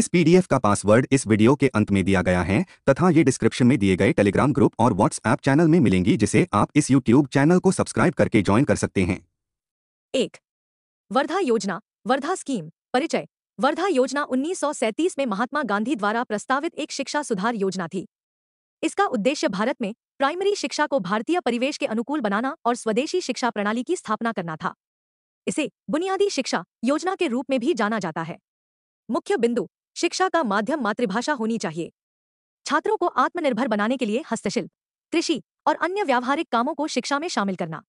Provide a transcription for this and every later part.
इस पीडीएफ का पासवर्ड इस वीडियो के अंत में दिया गया है तथा ये डिस्क्रिप्शन में दिए गए टेलीग्राम ग्रुप और व्हाट्सएप चैनल में मिलेंगी जिसे आप इस यूट्यूब चैनल को सब्सक्राइब करके ज्वाइन कर सकते हैं एक वर्धा योजना वर्धा स्कीम परिचय वर्धा योजना 1937 में महात्मा गांधी द्वारा प्रस्तावित एक शिक्षा सुधार योजना थी इसका उद्देश्य भारत में प्राइमरी शिक्षा को भारतीय परिवेश के अनुकूल बनाना और स्वदेशी शिक्षा प्रणाली की स्थापना करना था इसे बुनियादी शिक्षा योजना के रूप में भी जाना जाता है मुख्य बिंदु शिक्षा का माध्यम मातृभाषा होनी चाहिए छात्रों को आत्मनिर्भर बनाने के लिए हस्तशिल्प कृषि और अन्य व्यावहारिक कामों को शिक्षा में शामिल करना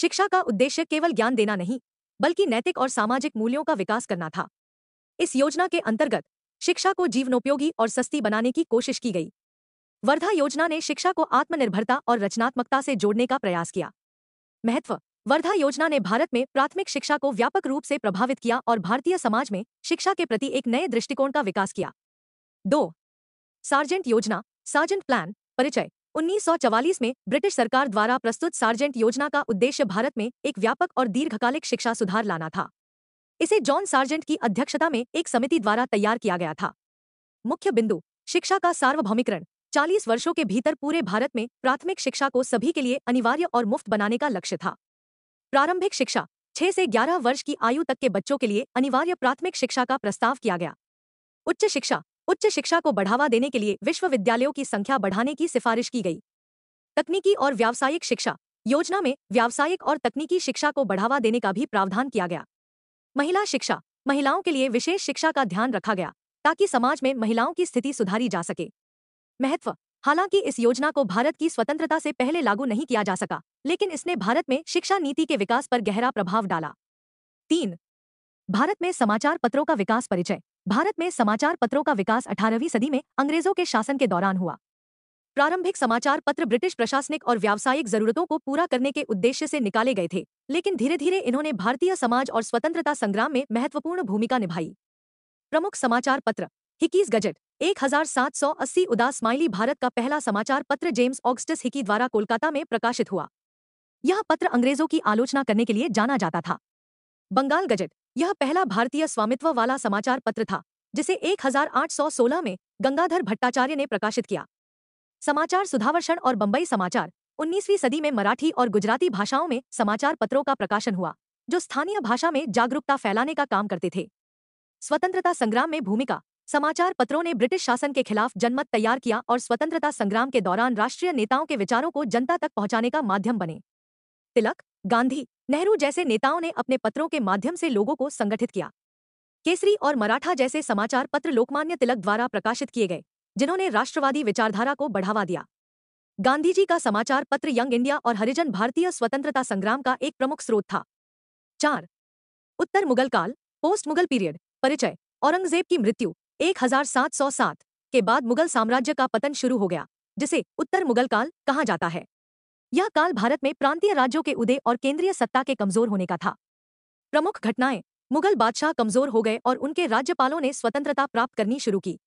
शिक्षा का उद्देश्य केवल ज्ञान देना नहीं बल्कि नैतिक और सामाजिक मूल्यों का विकास करना था इस योजना के अंतर्गत शिक्षा को जीवनोपयोगी और सस्ती बनाने की कोशिश की गई वर्धा योजना ने शिक्षा को आत्मनिर्भरता और रचनात्मकता से जोड़ने का प्रयास किया महत्व वर्धा योजना ने भारत में प्राथमिक शिक्षा को व्यापक रूप से प्रभावित किया और भारतीय समाज में शिक्षा के प्रति एक नए दृष्टिकोण का विकास किया दो सार्जेंट योजना सार्जेंट प्लान परिचय 1944 में ब्रिटिश सरकार द्वारा प्रस्तुत सार्जेंट योजना का उद्देश्य भारत में एक व्यापक और दीर्घकालिक शिक्षा सुधार लाना था इसे जॉन सार्जेंट की अध्यक्षता में एक समिति द्वारा तैयार किया गया था मुख्य बिंदु शिक्षा का सार्वभौमिकरण 40 वर्षों के भीतर पूरे भारत में प्राथमिक शिक्षा को सभी के लिए अनिवार्य और मुफ्त बनाने का लक्ष्य था प्रारंभिक शिक्षा छह से ग्यारह वर्ष की आयु तक के बच्चों के लिए अनिवार्य प्राथमिक शिक्षा का प्रस्ताव किया गया उच्च शिक्षा उच्च शिक्षा को बढ़ावा देने के लिए विश्वविद्यालयों की संख्या बढ़ाने की सिफारिश की गई तकनीकी और व्यावसायिक शिक्षा योजना में व्यावसायिक और तकनीकी शिक्षा को बढ़ावा देने का भी प्रावधान किया गया महिला शिक्षा महिलाओं के लिए विशेष शिक्षा का ध्यान रखा गया ताकि समाज में महिलाओं की स्थिति सुधारी जा सके महत्व हालांकि इस योजना को भारत की स्वतंत्रता से पहले लागू नहीं किया जा सका लेकिन इसने भारत में शिक्षा नीति के विकास पर गहरा प्रभाव डाला तीन भारत में समाचार पत्रों का विकास परिचय भारत में समाचार पत्रों का विकास 18वीं सदी में अंग्रेजों के शासन के दौरान हुआ प्रारंभिक समाचार पत्र ब्रिटिश प्रशासनिक और व्यावसायिक जरूरतों को पूरा करने के उद्देश्य से निकाले गए थे लेकिन धीरे धीरे इन्होंने भारतीय समाज और स्वतंत्रता संग्राम में महत्वपूर्ण भूमिका निभाई प्रमुख समाचार पत्र हिकीस गजट 1780 उदास स्माइली भारत का पहला समाचार पत्र जेम्स ऑगस्टस हिकी द्वारा कोलकाता में प्रकाशित हुआ यह पत्र अंग्रेजों की आलोचना करने के लिए जाना जाता था बंगाल गजट यह पहला भारतीय स्वामित्व वाला समाचार पत्र था जिसे 1816 में गंगाधर भट्टाचार्य ने प्रकाशित किया समाचार सुधावर्षण और बम्बई समाचार 19वीं सदी में मराठी और गुजराती भाषाओं में समाचार पत्रों का प्रकाशन हुआ जो स्थानीय भाषा में जागरूकता फैलाने का काम करते थे स्वतंत्रता संग्राम में भूमिका समाचार पत्रों ने ब्रिटिश शासन के खिलाफ जनमत तैयार किया और स्वतंत्रता संग्राम के दौरान राष्ट्रीय नेताओं के विचारों को जनता तक पहुंचाने का माध्यम बने तिलक गांधी नेहरू जैसे नेताओं ने अपने पत्रों के माध्यम से लोगों को संगठित किया केसरी और मराठा जैसे समाचार पत्र लोकमान्य तिलक द्वारा प्रकाशित किए गए जिन्होंने राष्ट्रवादी विचारधारा को बढ़ावा दिया गांधी जी का समाचार पत्र यंग इंडिया और हरिजन भारतीय स्वतंत्रता संग्राम का एक प्रमुख स्रोत था चार उत्तर मुगल काल पोस्ट मुगल पीरियड परिचय औरंगजेब की मृत्यु सात के बाद मुगल साम्राज्य का पतन शुरू हो गया जिसे उत्तर मुगल काल कहा जाता है यह काल भारत में प्रांतीय राज्यों के उदय और केंद्रीय सत्ता के कमजोर होने का था प्रमुख घटनाएं मुगल बादशाह कमजोर हो गए और उनके राज्यपालों ने स्वतंत्रता प्राप्त करनी शुरू की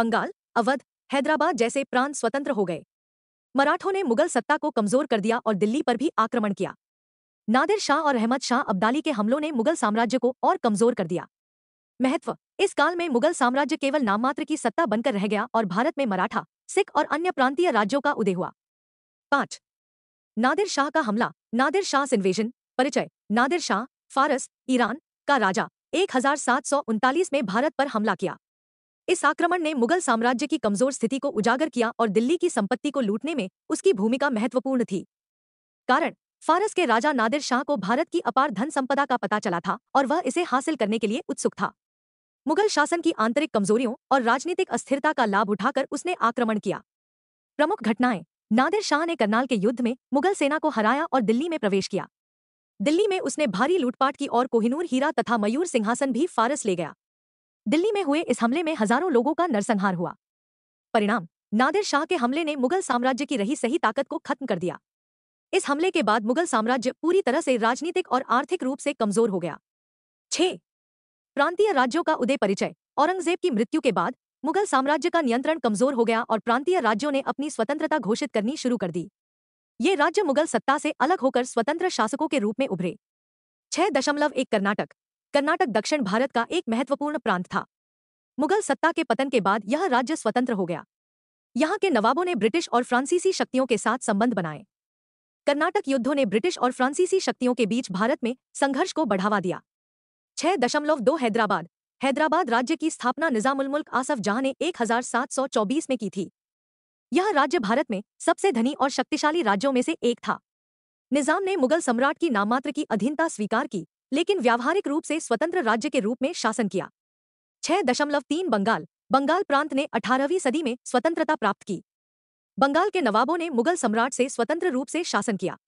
बंगाल अवध हैदराबाद जैसे प्रांत स्वतंत्र हो गए मराठों ने मुगल सत्ता को कमजोर कर दिया और दिल्ली पर भी आक्रमण किया नादिर शाह और अहमद शाह अब्दाली के हमलों ने मुगल साम्राज्य को और कमजोर कर दिया महत्व इस काल में मुगल साम्राज्य केवल नाममात्र की सत्ता बनकर रह गया और भारत में मराठा सिख और अन्य प्रांतीय राज्यों का उदय हुआ पांच नादिर शाह का हमला नादिर शाह इन्वेजन परिचय नादिर शाह फारस ईरान का राजा एक में भारत पर हमला किया इस आक्रमण ने मुगल साम्राज्य की कमजोर स्थिति को उजागर किया और दिल्ली की संपत्ति को लूटने में उसकी भूमिका महत्वपूर्ण थी कारण फारस के राजा नादिर शाह को भारत की अपार धन संपदा का पता चला था और वह इसे हासिल करने के लिए उत्सुक था मुगल शासन की आंतरिक कमजोरियों और राजनीतिक अस्थिरता का लाभ उठाकर उसने आक्रमण किया प्रमुख घटनाएं नादिर शाह ने करनाल के युद्ध में मुगल सेना को हराया और दिल्ली में प्रवेश किया दिल्ली में उसने भारी लूटपाट की और कोहिनूर हीरा तथा मयूर सिंहासन भी फारस ले गया दिल्ली में हुए इस हमले में हजारों लोगों का नरसंहार हुआ परिणाम नादिर शाह के हमले ने मुगल साम्राज्य की रही सही ताकत को खत्म कर दिया इस हमले के बाद मुगल साम्राज्य पूरी तरह से राजनीतिक और आर्थिक रूप से कमजोर हो गया छह प्रांतीय राज्यों का उदय परिचय औरंगजेब की मृत्यु के बाद मुगल साम्राज्य का नियंत्रण कमजोर हो गया और प्रांतीय राज्यों ने अपनी स्वतंत्रता घोषित करनी शुरू कर दी ये राज्य मुगल सत्ता से अलग होकर स्वतंत्र शासकों के रूप में उभरे छह दशमलव एक कर्नाटक कर्नाटक दक्षिण भारत का एक महत्वपूर्ण प्रांत था मुगल सत्ता के पतन के बाद यह राज्य स्वतंत्र हो गया यहाँ के नवाबों ने ब्रिटिश और फ्रांसीसी शक्तियों के साथ संबंध बनाए कर्नाटक युद्धों ने ब्रिटिश और फ्रांसीसी शक्तियों के बीच भारत में संघर्ष को बढ़ावा दिया छह दशमलव दो हैदराबाद हैदराबाद राज्य की स्थापना निजामुल मुल्क आसफ जहां ने 1724 में की थी यह राज्य भारत में सबसे धनी और शक्तिशाली राज्यों में से एक था निजाम ने मुगल सम्राट की नाममात्र की अधीनता स्वीकार की लेकिन व्यावहारिक रूप से स्वतंत्र राज्य के रूप में शासन किया छह दशमलव तीन बंगाल बंगाल प्रांत ने अठारहवीं सदी में स्वतंत्रता प्राप्त की बंगाल के नवाबों ने मुगल सम्राट से स्वतंत्र रूप से शासन किया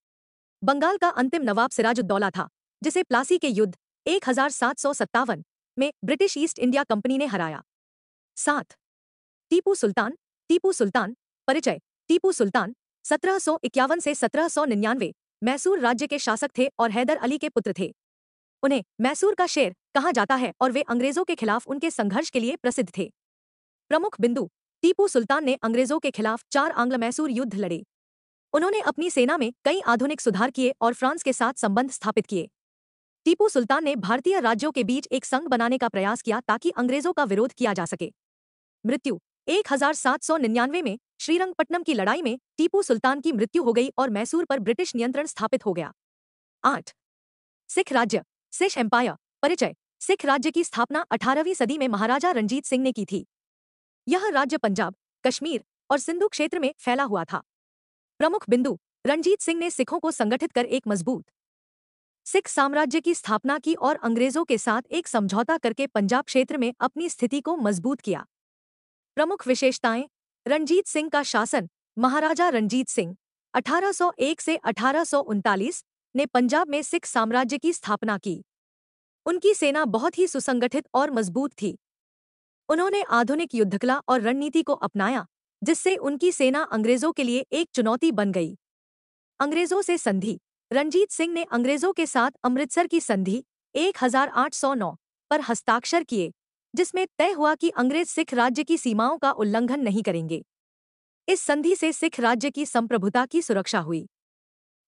बंगाल का अंतिम नवाब सिराजुद्दौला था जिसे प्लासी के युद्ध एक हजार सात सौ सत्तावन में ब्रिटिश ईस्ट इंडिया कंपनी ने हराया सात टीपू सुल्तान टीपू सुल्तान परिचय टीपू सुल्तान सत्रह सौ इक्यावन से सत्रह सौ निन्यानवे मैसूर राज्य के शासक थे और हैदर अली के पुत्र थे उन्हें मैसूर का शेर कहा जाता है और वे अंग्रेजों के खिलाफ उनके संघर्ष के लिए प्रसिद्ध थे प्रमुख बिंदु टीपू सुल्तान ने अंग्रेजों के खिलाफ चार आंग्ल मैसूर युद्ध लड़े उन्होंने अपनी सेना में कई आधुनिक सुधार किए और फ्रांस के साथ संबंध स्थापित किए टीपू सुल्तान ने भारतीय राज्यों के बीच एक संघ बनाने का प्रयास किया ताकि अंग्रेजों का विरोध किया जा सके मृत्यु 1799 में श्रीरंगपट्टनम की लड़ाई में टीपू सुल्तान की मृत्यु हो गई और मैसूर पर ब्रिटिश नियंत्रण स्थापित हो गया आठ सिख राज्य सिख एम्पायर परिचय सिख राज्य की स्थापना 18वीं सदी में महाराजा रंजीत सिंह ने की थी यह राज्य पंजाब कश्मीर और सिंधु क्षेत्र में फैला हुआ था प्रमुख बिंदु रंजीत सिंह ने सिखों को संगठित कर एक मजबूत सिख साम्राज्य की स्थापना की और अंग्रेजों के साथ एक समझौता करके पंजाब क्षेत्र में अपनी स्थिति को मजबूत किया प्रमुख विशेषताएं रणजीत सिंह का शासन महाराजा रणजीत सिंह 1801 से अठारह ने पंजाब में सिख साम्राज्य की स्थापना की उनकी सेना बहुत ही सुसंगठित और मजबूत थी उन्होंने आधुनिक युद्धकला और रणनीति को अपनाया जिससे उनकी सेना अंग्रेजों के लिए एक चुनौती बन गई अंग्रेजों से संधि रणजीत सिंह ने अंग्रेजों के साथ अमृतसर की संधि 1809 पर हस्ताक्षर किए जिसमें तय हुआ कि अंग्रेज सिख राज्य की सीमाओं का उल्लंघन नहीं करेंगे इस संधि से सिख राज्य की संप्रभुता की सुरक्षा हुई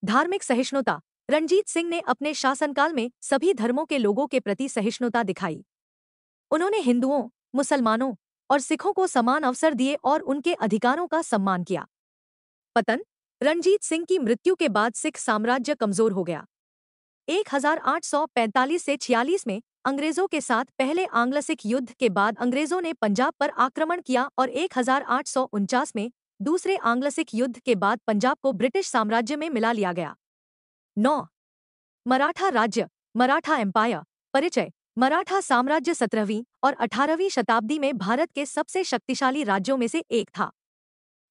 धार्मिक सहिष्णुता रणजीत सिंह ने अपने शासनकाल में सभी धर्मों के लोगों के प्रति सहिष्णुता दिखाई उन्होंने हिंदुओं मुसलमानों और सिखों को समान अवसर दिए और उनके अधिकारों का सम्मान किया पतन रणजीत सिंह की मृत्यु के बाद सिख साम्राज्य कमजोर हो गया 1845 से 46 में अंग्रेजों के साथ पहले आंग्ल सिख युद्ध के बाद अंग्रेजों ने पंजाब पर आक्रमण किया और एक में दूसरे आंग्ल सिख युद्ध के बाद पंजाब को ब्रिटिश साम्राज्य में मिला लिया गया नौ मराठा राज्य मराठा एम्पायर परिचय मराठा साम्राज्य सत्रहवीं और अठारहवीं शताब्दी में भारत के सबसे शक्तिशाली राज्यों में से एक था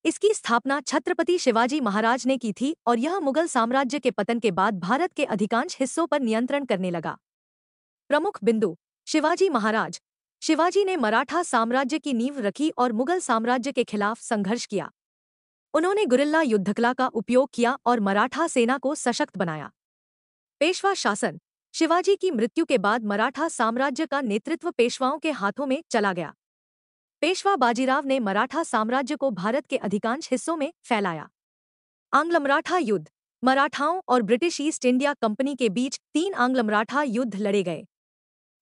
इसकी स्थापना छत्रपति शिवाजी महाराज ने की थी और यह मुगल साम्राज्य के पतन के बाद भारत के अधिकांश हिस्सों पर नियंत्रण करने लगा प्रमुख बिंदु शिवाजी महाराज शिवाजी ने मराठा साम्राज्य की नींव रखी और मुगल साम्राज्य के खिलाफ संघर्ष किया उन्होंने गुरिल्ला युद्धकला का उपयोग किया और मराठा सेना को सशक्त बनाया पेशवा शासन शिवाजी की मृत्यु के बाद मराठा साम्राज्य का नेतृत्व पेशवाओं के हाथों में चला गया पेशवा बाजीराव ने मराठा साम्राज्य को भारत के अधिकांश हिस्सों में फैलाया आंग्ल मराठा युद्ध मराठाओं और ब्रिटिश ईस्ट इंडिया कंपनी के बीच तीन आंग्ल मराठा युद्ध लड़े गए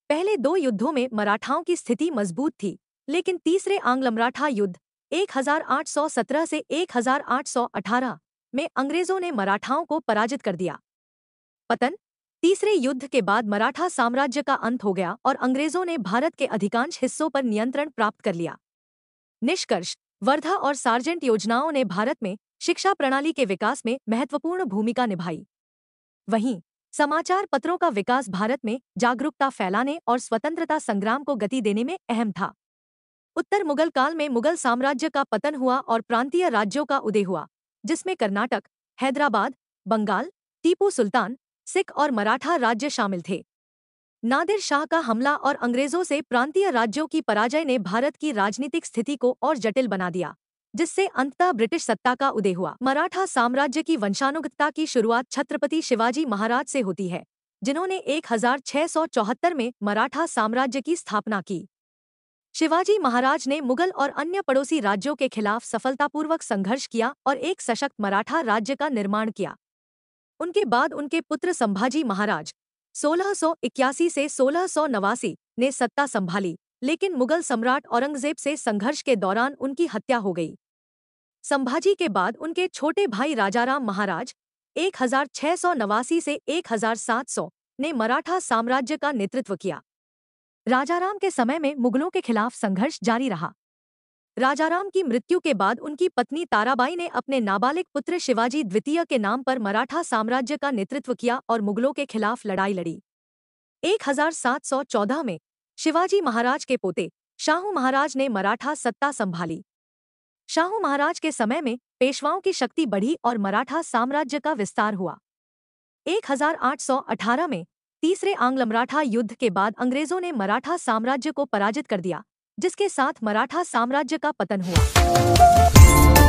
पहले दो युद्धों में मराठाओं की स्थिति मजबूत थी लेकिन तीसरे आंग्ल मराठा युद्ध 1817 से 1818 में अंग्रेजों ने मराठाओं को पराजित कर दिया पतन तीसरे युद्ध के बाद मराठा साम्राज्य का अंत हो गया और अंग्रेजों ने भारत के अधिकांश हिस्सों पर नियंत्रण प्राप्त कर लिया निष्कर्ष वर्धा और सार्जेंट योजनाओं ने भारत में शिक्षा प्रणाली के विकास में महत्वपूर्ण भूमिका निभाई वहीं समाचार पत्रों का विकास भारत में जागरूकता फैलाने और स्वतंत्रता संग्राम को गति देने में अहम था उत्तर मुगल काल में मुगल साम्राज्य का पतन हुआ और प्रांतीय राज्यों का उदय हुआ जिसमें कर्नाटक हैदराबाद बंगाल टीपू सुल्तान सिख और मराठा राज्य शामिल थे नादिर शाह का हमला और अंग्रेजों से प्रांतीय राज्यों की पराजय ने भारत की राजनीतिक स्थिति को और जटिल बना दिया जिससे अंततः ब्रिटिश सत्ता का उदय हुआ मराठा साम्राज्य की वंशानुगतता की शुरुआत छत्रपति शिवाजी महाराज से होती है जिन्होंने 1674 में मराठा साम्राज्य की स्थापना की शिवाजी महाराज ने मुगल और अन्य पड़ोसी राज्यों के खिलाफ सफलतापूर्वक संघर्ष किया और एक सशक्त मराठा राज्य का निर्माण किया उनके बाद उनके पुत्र संभाजी महाराज 1681 से 1689 ने सत्ता संभाली लेकिन मुगल सम्राट औरंगजेब से संघर्ष के दौरान उनकी हत्या हो गई संभाजी के बाद उनके छोटे भाई राजाराम महाराज एक से एक ने मराठा साम्राज्य का नेतृत्व किया राजाराम के समय में मुगलों के खिलाफ संघर्ष जारी रहा राजाराम की मृत्यु के बाद उनकी पत्नी ताराबाई ने अपने नाबालिग पुत्र शिवाजी द्वितीय के नाम पर मराठा साम्राज्य का नेतृत्व किया और मुगलों के खिलाफ लड़ाई लड़ी 1714 में शिवाजी महाराज के पोते शाहू महाराज ने मराठा सत्ता संभाली शाहू महाराज के समय में पेशवाओं की शक्ति बढ़ी और मराठा साम्राज्य का विस्तार हुआ 1818 में तीसरे आंग्ल मराठा युद्ध के बाद अंग्रेजों ने मराठा साम्राज्य को पराजित कर दिया जिसके साथ मराठा साम्राज्य का पतन हुआ